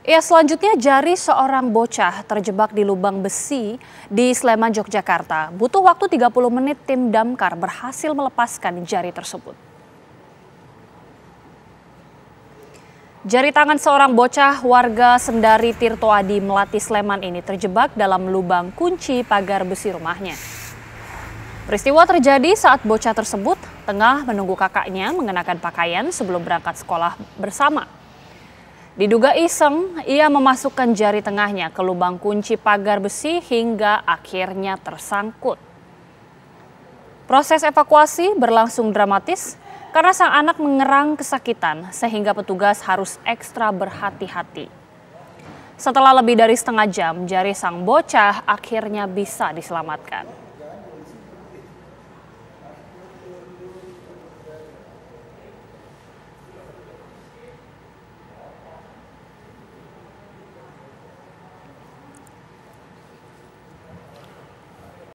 Ya, selanjutnya jari seorang bocah terjebak di lubang besi di Sleman, Yogyakarta. Butuh waktu 30 menit tim damkar berhasil melepaskan jari tersebut. Jari tangan seorang bocah warga Sendari Tirto Adi Melati Sleman ini terjebak dalam lubang kunci pagar besi rumahnya. Peristiwa terjadi saat bocah tersebut tengah menunggu kakaknya mengenakan pakaian sebelum berangkat sekolah bersama. Diduga iseng, ia memasukkan jari tengahnya ke lubang kunci pagar besi hingga akhirnya tersangkut. Proses evakuasi berlangsung dramatis karena sang anak mengerang kesakitan sehingga petugas harus ekstra berhati-hati. Setelah lebih dari setengah jam, jari sang bocah akhirnya bisa diselamatkan.